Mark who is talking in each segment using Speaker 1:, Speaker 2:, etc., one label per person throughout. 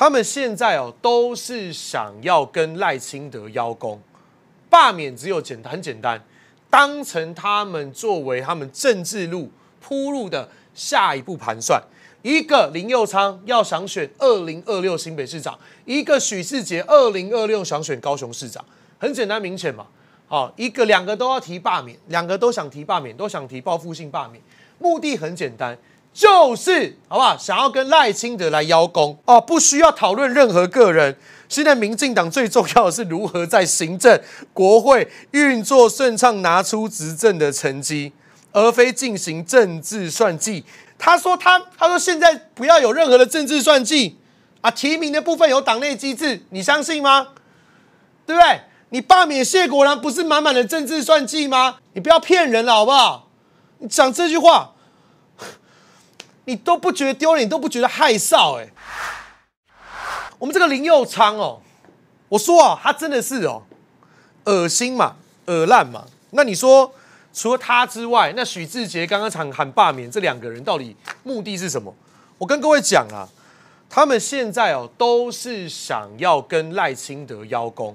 Speaker 1: 他们现在哦，都是想要跟赖清德邀功，罢免只有简单，很简单，当成他们作为他们政治路铺路的下一步盘算。一个林佑昌要想选二零二六新北市长，一个许志杰二零二六想选高雄市长，很简单明显嘛，好，一个两个都要提罢免，两个都想提罢免，都想提报复性罢免，目的很简单。就是好不好？想要跟赖清德来邀功哦，不需要讨论任何个人。现在民进党最重要的是如何在行政国会运作顺畅，拿出执政的成绩，而非进行政治算计。他说他他说现在不要有任何的政治算计啊，提名的部分有党内机制，你相信吗？对不对？你罢免谢国兰不是满满的政治算计吗？你不要骗人了好不好？你讲这句话。你都不觉得丢脸，都不觉得害臊哎！我们这个林佑昌哦，我说啊，他真的是哦，恶心嘛，恶烂嘛。那你说，除了他之外，那许志杰刚刚才喊罢免，这两个人到底目的是什么？我跟各位讲啊，他们现在哦，都是想要跟赖清德邀功，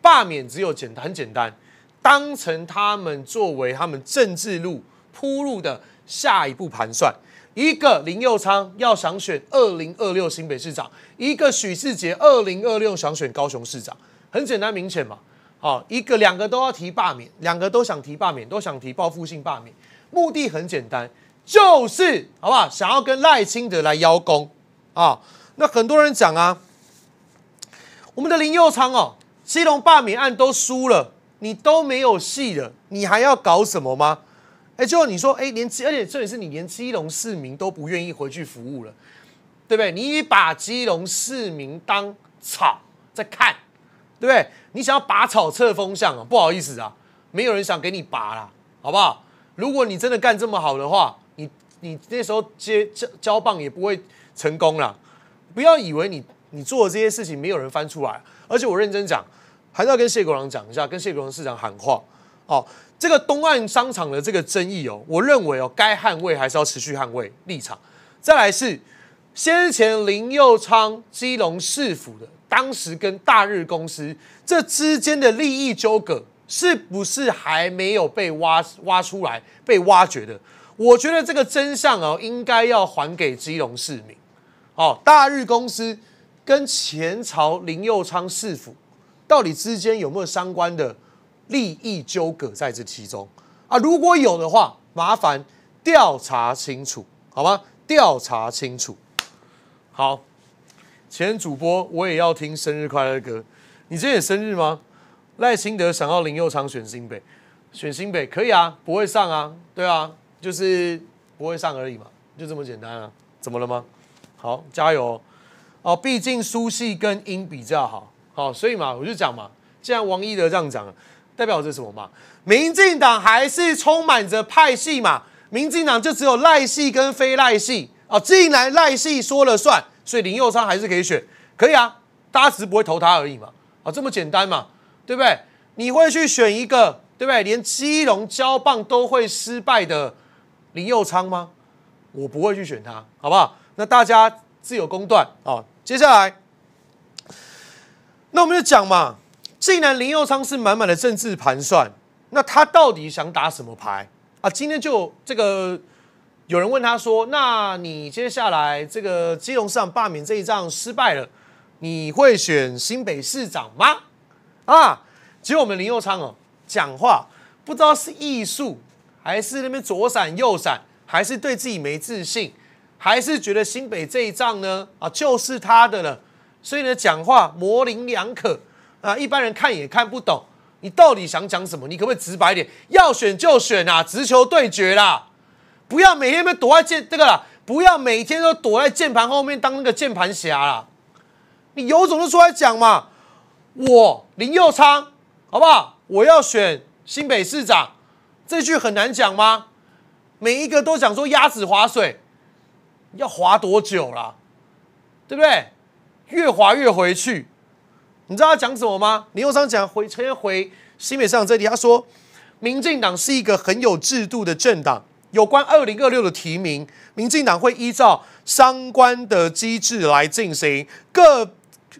Speaker 1: 罢免只有简很简单，当成他们作为他们政治路铺路的下一步盘算。一个林佑昌要想选二零二六新北市长，一个许志杰二零二六想选高雄市长，很简单明显嘛，好，一个两个都要提罢免，两个都想提罢免，都想提报复性罢免，目的很简单，就是好不好？想要跟赖清德来邀功啊？那很多人讲啊，我们的林佑昌哦，基隆罢免案都输了，你都没有戏了，你还要搞什么吗？哎，就你说，哎，连而且这也是你连基隆市民都不愿意回去服务了，对不对？你把基隆市民当草在看，对不对？你想要拔草测风向啊？不好意思啊，没有人想给你拔啦，好不好？如果你真的干这么好的话，你你那时候接交棒也不会成功了。不要以为你你做的这些事情没有人翻出来，而且我认真讲，还是要跟谢国良讲一下，跟谢国良市长喊话哦。这个东岸商场的这个争议哦，我认为哦，该捍卫还是要持续捍卫立场。再来是先前林佑昌基隆市府的，当时跟大日公司这之间的利益纠葛，是不是还没有被挖挖出来、被挖掘的？我觉得这个真相哦，应该要还给基隆市民。哦，大日公司跟前朝林佑昌市府到底之间有没有相关的？利益纠葛在这其中啊，如果有的话，麻烦调查清楚，好吗？调查清楚。好，前主播我也要听生日快乐歌。你今天生日吗？赖清德想要林佑昌选新北，选新北可以啊，不会上啊，对啊，就是不会上而已嘛，就这么简单啊。怎么了吗？好，加油哦。毕竟苏系跟英比较好，好，所以嘛，我就讲嘛，既然王一德这样讲。代表着什么嘛？民进党还是充满着派系嘛？民进党就只有赖系跟非赖系啊，既然赖系说了算，所以林佑昌还是可以选，可以啊，搭是不会投他而已嘛，啊，这么简单嘛，对不对？你会去选一个对不对？连基隆交棒都会失败的林佑昌吗？我不会去选他，好不好？那大家自有公断啊。接下来，那我们就讲嘛。既然林佑昌是满满的政治盘算，那他到底想打什么牌啊？今天就这个有人问他说：“那你接下来这个基隆市长罢免这一仗失败了，你会选新北市长吗？”啊，结果我们林佑昌哦，讲话不知道是艺术，还是那边左闪右闪，还是对自己没自信，还是觉得新北这一仗呢啊，就是他的了。所以呢，讲话模棱两可。啊！一般人看也看不懂，你到底想讲什么？你可不可以直白点？要选就选啊！直球对决啦！不要每天被躲在键这个啦，不要每天都躲在键盘后面当那个键盘侠啦。你有种就出来讲嘛！我林佑昌，好不好？我要选新北市长，这句很难讲吗？每一个都想说鸭子划水，要划多久了？对不对？越划越回去。你知道他讲什么吗？李友昌讲回，先回新北市长这里，他说，民进党是一个很有制度的政党。有关二零二六的提名，民进党会依照相关的机制来进行，各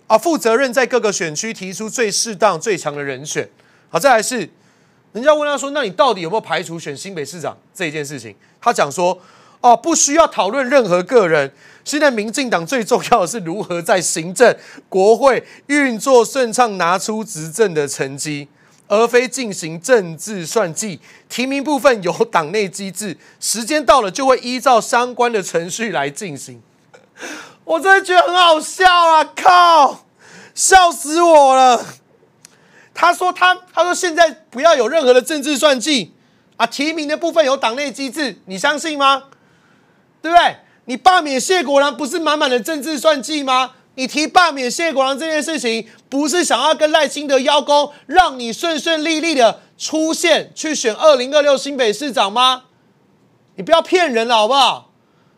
Speaker 1: 啊负责任在各个选区提出最适当、最强的人选。好再来是人家问他说，那你到底有没有排除选新北市长这一件事情？他讲说。哦，不需要讨论任何个人。现在民进党最重要的是如何在行政、国会运作顺畅，拿出执政的成绩，而非进行政治算计。提名部分有党内机制，时间到了就会依照相关的程序来进行。我真的觉得很好笑啊！靠，笑死我了。他说他他说现在不要有任何的政治算计啊，提名的部分有党内机制，你相信吗？对不对？你罢免谢国良不是满满的政治算计吗？你提罢免谢国良这件事情，不是想要跟赖清德邀功，让你顺顺利利的出现去选二零二六新北市长吗？你不要骗人了好不好？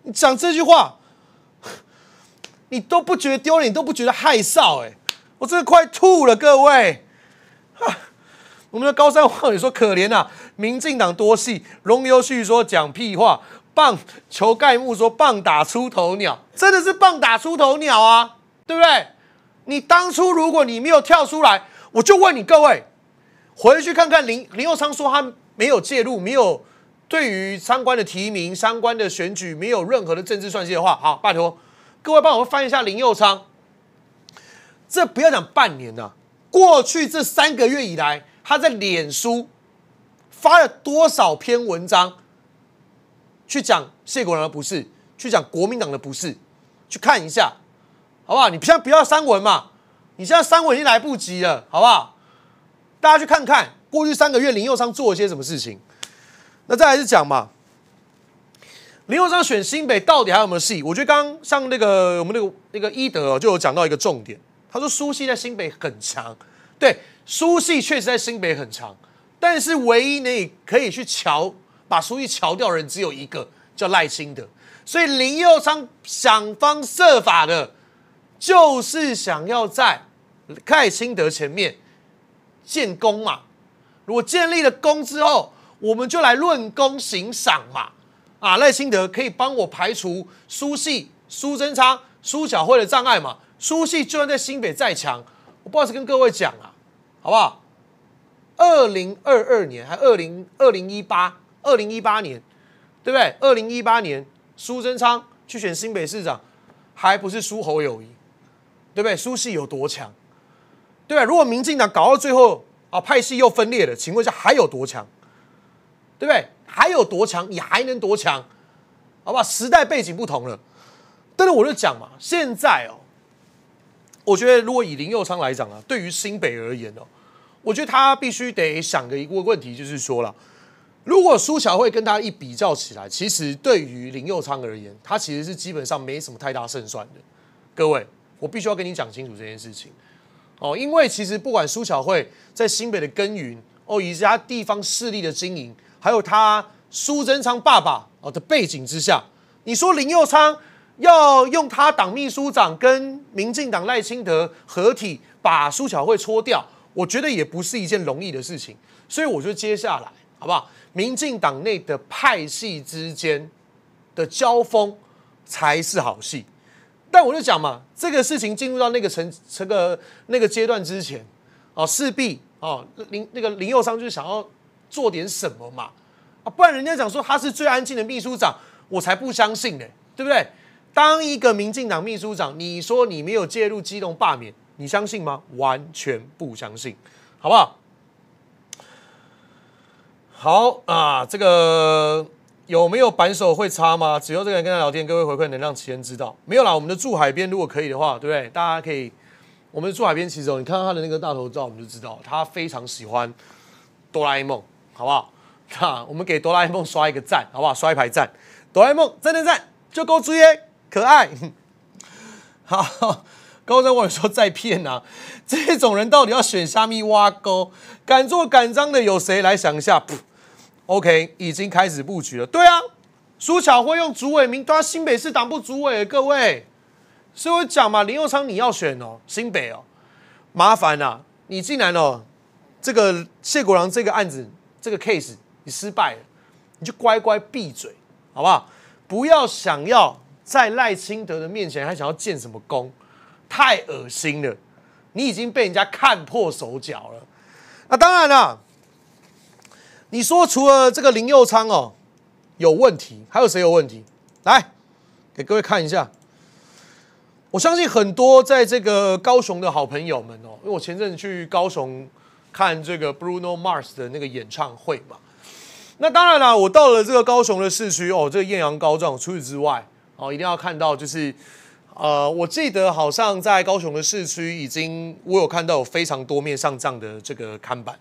Speaker 1: 你讲这句话，你都不觉得丢脸，都不觉得害臊？哎，我真的快吐了，各位。我们的高山网友说可怜啊，民进党多戏，龙游旭说讲屁话。棒球盖木说：“棒打出头鸟，真的是棒打出头鸟啊，对不对？你当初如果你没有跳出来，我就问你各位，回去看看林林佑昌说他没有介入，没有对于相关的提名、相关的选举，没有任何的政治算计的话，好，拜托各位帮我翻一下林佑昌，这不要讲半年了，过去这三个月以来，他在脸书发了多少篇文章？”去讲谢国梁的不是，去讲国民党的不是，去看一下，好不好？你现在不要删文嘛，你现在删文已经来不及了，好不好？大家去看看过去三个月林又商做了些什么事情。那再还是讲嘛，林佑商选新北到底还有没有戏？我觉得刚像那个我们那个那个一德就有讲到一个重点，他说苏系在新北很强，对，苏系确实在新北很强，但是唯一你可以去瞧。把苏毅敲掉的人只有一个叫赖清德，所以林佑昌想方设法的，就是想要在赖清德前面建功嘛。如果建立了功之后，我们就来论功行赏嘛。啊，赖清德可以帮我排除苏系、苏贞昌、苏小慧的障碍嘛？苏系就算在新北再强，我不好意思跟各位讲啊，好不好？二零二二年还二零二零一八。二零一八年，对不对？二零一八年苏贞昌去选新北市长，还不是输侯友谊，对不对？苏系有多强，对吧？如果民进党搞到最后啊，派系又分裂了，请问一下还有多强？对不对？还有多强？你还能多强？好吧，时代背景不同了。但是我就讲嘛，现在哦，我觉得如果以林佑昌来讲啊，对于新北而言哦，我觉得他必须得想的一个问题就是说了。如果苏巧慧跟他一比较起来，其实对于林佑昌而言，他其实是基本上没什么太大胜算的。各位，我必须要跟你讲清楚这件事情哦，因为其实不管苏巧慧在新北的耕耘，哦，以及他地方势力的经营，还有他苏贞昌爸爸哦的背景之下，你说林佑昌要用他党秘书长跟民进党赖清德合体把苏巧慧搓掉，我觉得也不是一件容易的事情。所以，我就接下来好不好？民进党内的派系之间的交锋才是好戏，但我就讲嘛，这个事情进入到那个程、这个那个阶段之前，啊，势必啊林那个林佑商就想要做点什么嘛，啊，不然人家讲说他是最安静的秘书长，我才不相信呢，对不对？当一个民进党秘书长，你说你没有介入基隆罢免，你相信吗？完全不相信，好不好？好啊，这个有没有扳手会插吗？只有这个人跟他聊天，各位回馈能让其他人知道。没有啦，我们的住海边如果可以的话，对不对？大家可以，我们的住海边骑手，你看到他的那个大头照，我们就知道他非常喜欢哆啦 A 梦，好不好？那我们给哆啦 A 梦刷一个赞，好不好？刷一排赞，哆啦 A 梦真赞赞，就够追耶，可爱。好，高我问说在骗啊，这种人到底要选虾米挖沟？敢做敢当的有谁来想一下？OK，已经开始布局了。对啊，苏巧慧用主委名抓新北市党部主委，各位，所以我讲嘛，林佑昌你要选哦，新北哦，麻烦呐，你竟然哦，这个谢国良这个案子这个 case 你失败了，你就乖乖闭嘴好不好？不要想要在赖清德的面前还想要建什么功，太恶心了，你已经被人家看破手脚了。那当然了。你说除了这个林佑昌哦有问题，还有谁有问题？来给各位看一下。我相信很多在这个高雄的好朋友们哦，因为我前阵去高雄看这个 Bruno Mars 的那个演唱会嘛。那当然啦，我到了这个高雄的市区哦，这个艳阳高照。除此之外哦，一定要看到就是呃，我记得好像在高雄的市区已经我有看到有非常多面上涨的这个看板。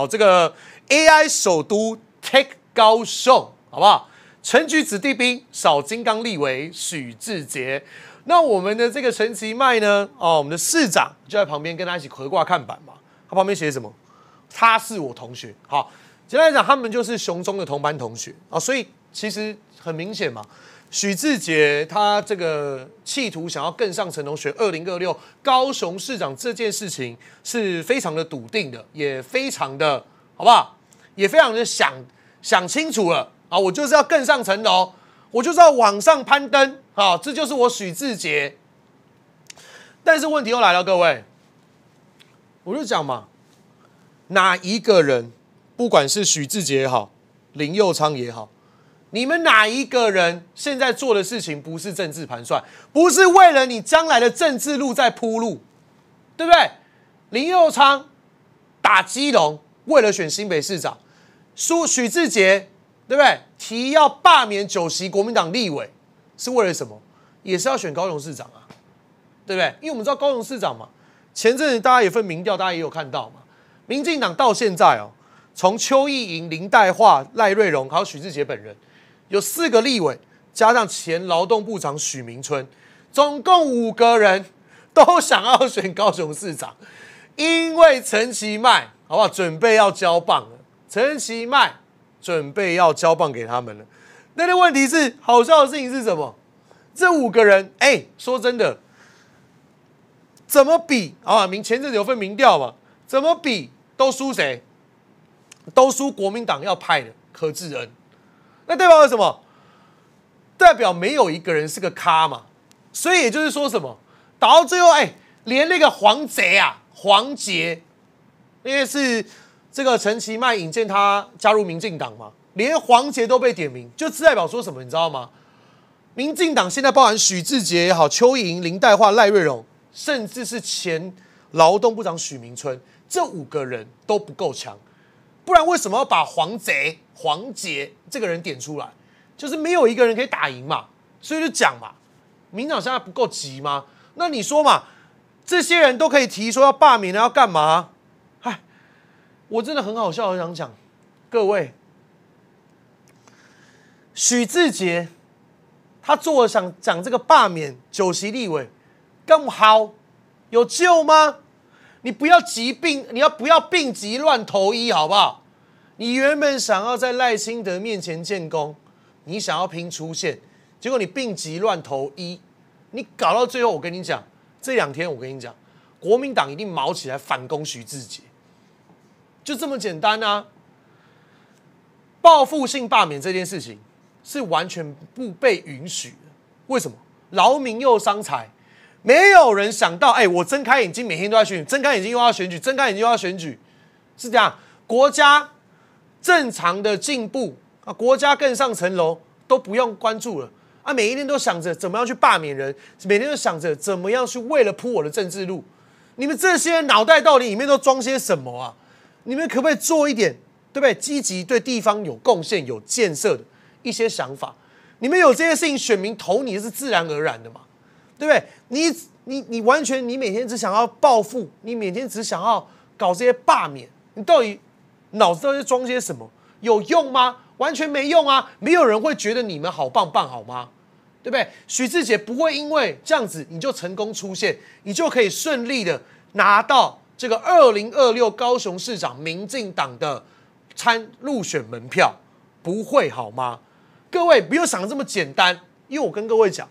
Speaker 1: 好，这个 AI 首都 Tech 高手，好不好？陈菊子弟兵扫金刚立为许志杰。那我们的这个陈其迈呢？哦，我们的市长就在旁边跟他一起合挂看板嘛。他旁边写什么？他是我同学。好，简单来讲，他们就是雄中的同班同学啊。所以其实很明显嘛。许志杰他这个企图想要更上层楼，选二零二六高雄市长这件事情是非常的笃定的，也非常的好不好？也非常的想想清楚了啊！我就是要更上层楼，我就是要往上攀登，啊！这就是我许志杰。但是问题又来了，各位，我就讲嘛，哪一个人，不管是许志杰也好，林佑昌也好。你们哪一个人现在做的事情不是政治盘算，不是为了你将来的政治路在铺路，对不对？林佑昌打基隆，为了选新北市长；苏许志杰，对不对？提要罢免九席国民党立委，是为了什么？也是要选高雄市长啊，对不对？因为我们知道高雄市长嘛，前阵子大家有份民调，大家也有看到嘛。民进党到现在哦，从邱意莹、林黛华、赖瑞荣，还有许志杰本人。有四个立委加上前劳动部长许明春，总共五个人都想要选高雄市长，因为陈其迈好不好？准备要交棒了，陈其迈准备要交棒给他们了。那个问题是好笑的事情是什么？这五个人哎，说真的，怎么比？啊？明前阵子有份民调嘛，怎么比都输谁？都输国民党要派的柯志恩。那代表什么？代表没有一个人是个咖嘛？所以也就是说什么？打到最后，哎，连那个黄贼啊，黄杰，因为是这个陈其迈引荐他加入民进党嘛，连黄杰都被点名，就只代表说什么？你知道吗？民进党现在包含许志杰也好、邱莹、林黛华、赖瑞荣，甚至是前劳动部长许明春，这五个人都不够强。不然为什么要把黄贼黄杰这个人点出来？就是没有一个人可以打赢嘛，所以就讲嘛，民党现在不够急吗？那你说嘛，这些人都可以提说要罢免了，要干嘛？哎，我真的很好笑，我想讲各位，许志杰他做想讲这个罢免酒席立委，更好有救吗？你不要急病，你要不要病急乱投医，好不好？你原本想要在赖清德面前建功，你想要拼出线，结果你病急乱投医，你搞到最后，我跟你讲，这两天我跟你讲，国民党一定毛起来反攻徐志杰，就这么简单啊！报复性罢免这件事情是完全不被允许的，为什么？劳民又伤财。没有人想到，哎，我睁开眼睛，每天都要选举；睁开眼睛又要选举，睁开眼睛又要选举，是这样。国家正常的进步啊，国家更上层楼都不用关注了啊！每一天都想着怎么样去罢免人，每天都想着怎么样去为了铺我的政治路。你们这些脑袋到底里面都装些什么啊？你们可不可以做一点，对不对？积极对地方有贡献、有建设的一些想法。你们有这些事情，选民投你是自然而然的嘛？对不对？你你你完全你每天只想要暴富，你每天只想要搞这些罢免，你到底脑子到底装些什么？有用吗？完全没用啊！没有人会觉得你们好棒棒好吗？对不对？徐志杰不会因为这样子你就成功出现，你就可以顺利的拿到这个二零二六高雄市长民进党的参入选门票，不会好吗？各位不要想的这么简单，因为我跟各位讲。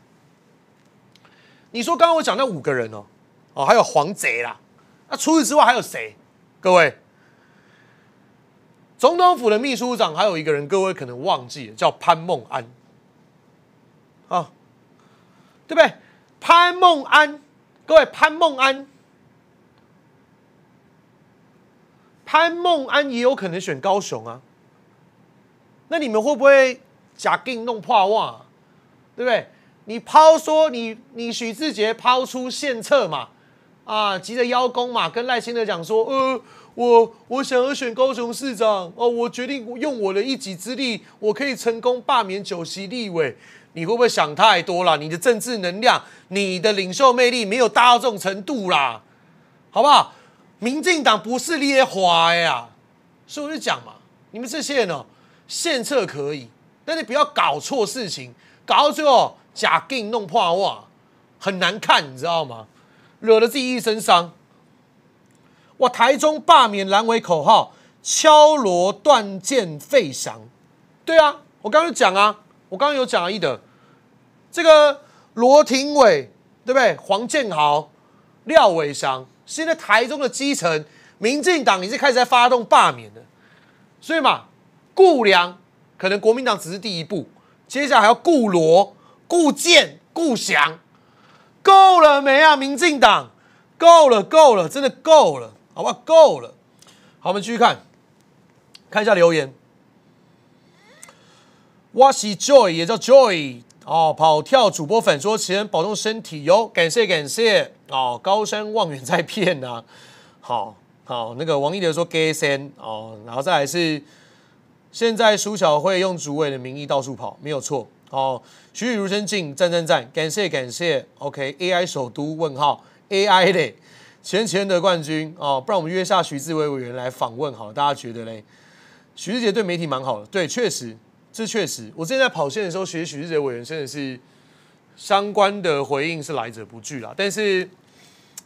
Speaker 1: 你说刚刚我讲那五个人哦，哦，还有黄贼啦，那除此之外还有谁？各位，总统府的秘书长还有一个人，各位可能忘记，叫潘孟安，啊，对不对？潘孟安，各位潘孟安，潘孟安也有可能选高雄啊，那你们会不会假定弄破啊，对不对？你抛说你你许志杰抛出献策嘛，啊，急着邀功嘛，跟赖清德讲说，呃，我我想要选高雄市长哦，我决定用我的一己之力，我可以成功罢免九席立委，你会不会想太多了？你的政治能量，你的领袖魅力没有大到这种程度啦，好不好？民进党不是捏花呀，所以我就讲嘛，你们这些人哦，献策可以，但是不要搞错事情，搞到最后。假定弄破坏，很难看，你知道吗？惹了自己一身伤。哇！台中罢免蓝委口号，敲锣断剑废翔。对啊，我刚刚讲啊，我刚刚有讲啊，一德，这个罗廷伟，对不对？黄建豪、廖伟翔，现在台中的基层民进党已经开始在发动罢免了，所以嘛，顾良可能国民党只是第一步，接下来还要顾罗。顾建、顾翔，够了没啊？民进党，够了，够了，真的够了，好吧，够了。好，我们继续看，看一下留言。哇西 Joy 也叫 Joy 哦，跑跳主播粉说：请保重身体哟，感谢感谢哦。高山望远在骗呐，好好那个王一德说：Gay 先哦。然后再来是，现在苏小慧用主委的名义到处跑，没有错哦。栩栩如生，进赞赞赞！感谢感谢，OK AI 首都问号 AI 嘞，前前的冠军哦，不然我们约下徐志伟委员来访问，好，大家觉得嘞？许志杰对媒体蛮好的，对，确实，这确实，我之前在跑线的时候，其实许志杰委员真的是相关的回应是来者不拒啦。但是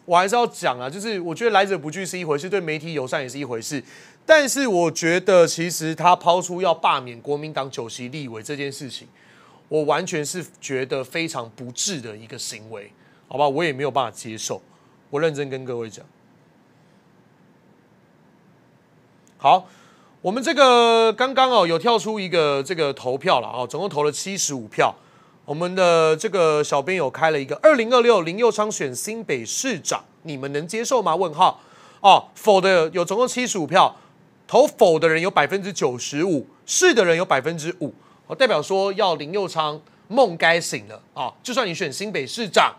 Speaker 1: 我还是要讲啊，就是我觉得来者不拒是一回事，对媒体友善也是一回事。但是我觉得其实他抛出要罢免国民党九席立委这件事情。我完全是觉得非常不智的一个行为，好吧？我也没有办法接受。我认真跟各位讲。好，我们这个刚刚哦，有跳出一个这个投票了啊，总共投了七十五票。我们的这个小编有开了一个二零二六林佑昌选新北市长，你们能接受吗？问号哦，否的有总共七十五票，投否的人有百分之九十五，是的人有百分之五。我代表说，要林佑昌梦该醒了啊！就算你选新北市长，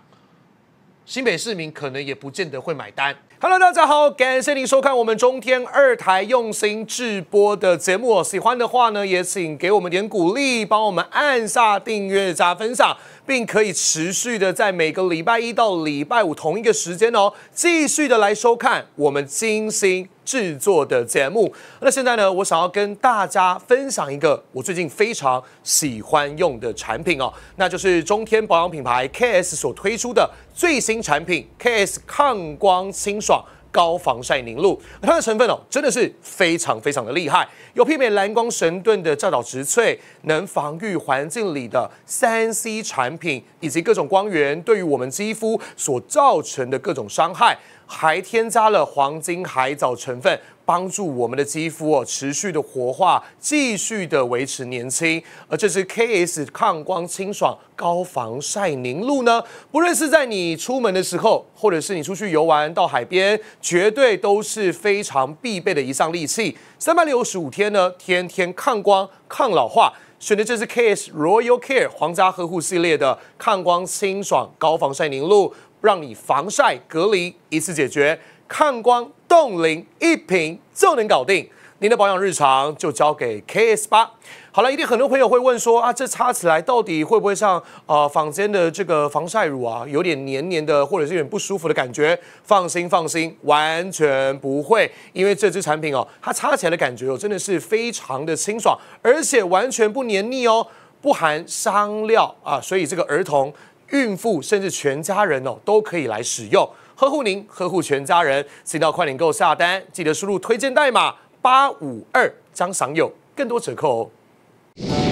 Speaker 1: 新北市民可能也不见得会买单。Hello，大家好，感谢您收看我们中天二台用心制播的节目。喜欢的话呢，也请给我们点鼓励，帮我们按下订阅、加分享。并可以持续的在每个礼拜一到礼拜五同一个时间哦，继续的来收看我们精心制作的节目。那现在呢，我想要跟大家分享一个我最近非常喜欢用的产品哦，那就是中天保养品牌 K S 所推出的最新产品 K S 抗光清爽。高防晒凝露，它的成分哦，真的是非常非常的厉害，有媲美蓝光神盾的照导植萃，能防御环境里的三 C 产品以及各种光源对于我们肌肤所造成的各种伤害。还添加了黄金海藻成分，帮助我们的肌肤哦持续的活化，继续的维持年轻。而这支 K S 抗光清爽高防晒凝露呢，不论是在你出门的时候，或者是你出去游玩到海边，绝对都是非常必备的一项利器。三百六十五天呢，天天抗光抗老化，选的这是 K S Royal Care 皇家呵护系列的抗光清爽高防晒凝露。让你防晒隔离一次解决，抗光冻龄一瓶就能搞定。您的保养日常就交给 K S 八。好了，一定很多朋友会问说啊，这擦起来到底会不会像啊房间的这个防晒乳啊，有点黏黏的，或者是有点不舒服的感觉？放心放心，完全不会，因为这支产品哦，它擦起来的感觉哦，真的是非常的清爽，而且完全不黏腻哦，不含香料啊，所以这个儿童。孕妇甚至全家人哦，都可以来使用，呵护您，呵护全家人。请到快点购下单，记得输入推荐代码八五二，将享有更多折扣哦。